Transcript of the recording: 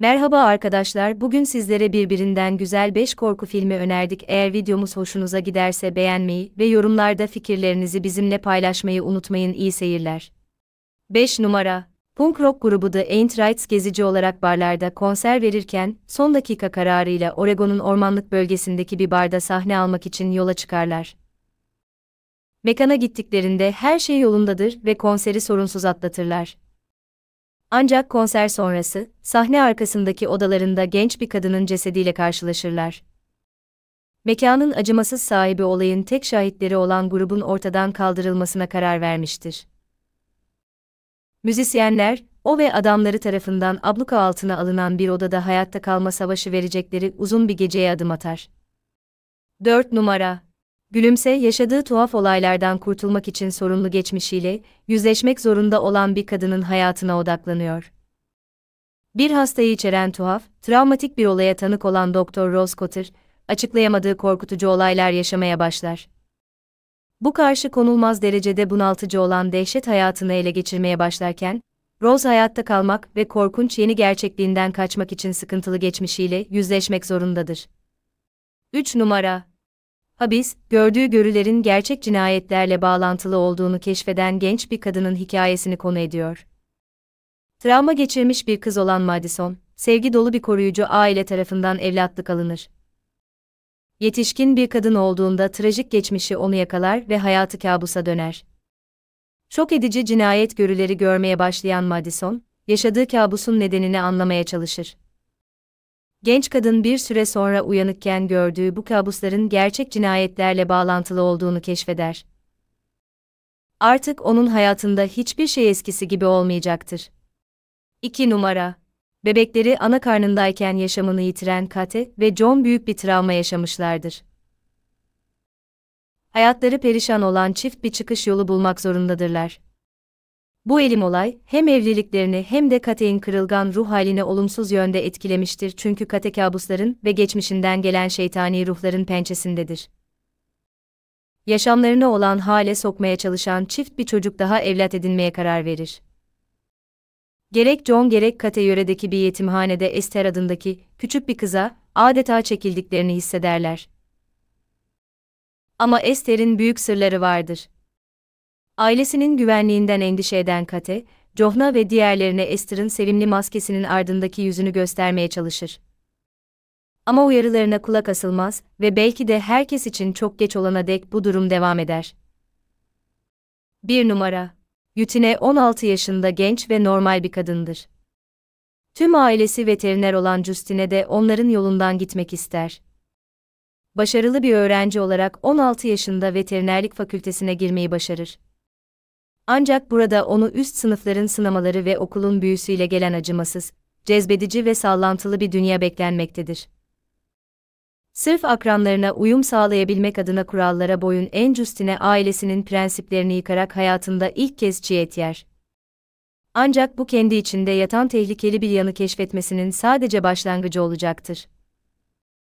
Merhaba arkadaşlar, bugün sizlere birbirinden güzel 5 korku filmi önerdik. Eğer videomuz hoşunuza giderse beğenmeyi ve yorumlarda fikirlerinizi bizimle paylaşmayı unutmayın. İyi seyirler. 5 numara Punk rock grubu The Ain't Rights gezici olarak barlarda konser verirken, son dakika kararıyla Oregon'un ormanlık bölgesindeki bir barda sahne almak için yola çıkarlar. Mekana gittiklerinde her şey yolundadır ve konseri sorunsuz atlatırlar. Ancak konser sonrası, sahne arkasındaki odalarında genç bir kadının cesediyle karşılaşırlar. Mekanın acımasız sahibi olayın tek şahitleri olan grubun ortadan kaldırılmasına karar vermiştir. Müzisyenler, o ve adamları tarafından abluka altına alınan bir odada hayatta kalma savaşı verecekleri uzun bir geceye adım atar. 4 numara Gülümse yaşadığı tuhaf olaylardan kurtulmak için sorunlu geçmişiyle yüzleşmek zorunda olan bir kadının hayatına odaklanıyor. Bir hastayı içeren tuhaf, travmatik bir olaya tanık olan Doktor Rose Cotter, açıklayamadığı korkutucu olaylar yaşamaya başlar. Bu karşı konulmaz derecede bunaltıcı olan dehşet hayatını ele geçirmeye başlarken, Rose hayatta kalmak ve korkunç yeni gerçekliğinden kaçmak için sıkıntılı geçmişiyle yüzleşmek zorundadır. 3 numara Habis, gördüğü görülerin gerçek cinayetlerle bağlantılı olduğunu keşfeden genç bir kadının hikayesini konu ediyor. Travma geçirmiş bir kız olan Madison, sevgi dolu bir koruyucu aile tarafından evlatlık alınır. Yetişkin bir kadın olduğunda trajik geçmişi onu yakalar ve hayatı kabusa döner. Şok edici cinayet görüleri görmeye başlayan Madison, yaşadığı kabusun nedenini anlamaya çalışır. Genç kadın bir süre sonra uyanıkken gördüğü bu kabusların gerçek cinayetlerle bağlantılı olduğunu keşfeder. Artık onun hayatında hiçbir şey eskisi gibi olmayacaktır. 2 numara Bebekleri ana karnındayken yaşamını yitiren Kate ve John büyük bir travma yaşamışlardır. Hayatları perişan olan çift bir çıkış yolu bulmak zorundadırlar. Bu elim olay, hem evliliklerini hem de Kate'in kırılgan ruh haline olumsuz yönde etkilemiştir çünkü Kate kabusların ve geçmişinden gelen şeytani ruhların pençesindedir. Yaşamlarına olan hale sokmaya çalışan çift bir çocuk daha evlat edinmeye karar verir. Gerek John gerek Kate yöredeki bir yetimhanede Esther adındaki küçük bir kıza adeta çekildiklerini hissederler. Ama Esther'in büyük sırları vardır. Ailesinin güvenliğinden endişe eden Kate, Johna ve diğerlerine Esther'ın sevimli maskesinin ardındaki yüzünü göstermeye çalışır. Ama uyarılarına kulak asılmaz ve belki de herkes için çok geç olana dek bu durum devam eder. 1 numara Yutine 16 yaşında genç ve normal bir kadındır. Tüm ailesi veteriner olan Justine de onların yolundan gitmek ister. Başarılı bir öğrenci olarak 16 yaşında veterinerlik fakültesine girmeyi başarır. Ancak burada onu üst sınıfların sınamaları ve okulun büyüsüyle gelen acımasız, cezbedici ve sallantılı bir dünya beklenmektedir. Sırf akranlarına uyum sağlayabilmek adına kurallara boyun en Justine ailesinin prensiplerini yıkarak hayatında ilk kez çiğ et yer. Ancak bu kendi içinde yatan tehlikeli bir yanı keşfetmesinin sadece başlangıcı olacaktır.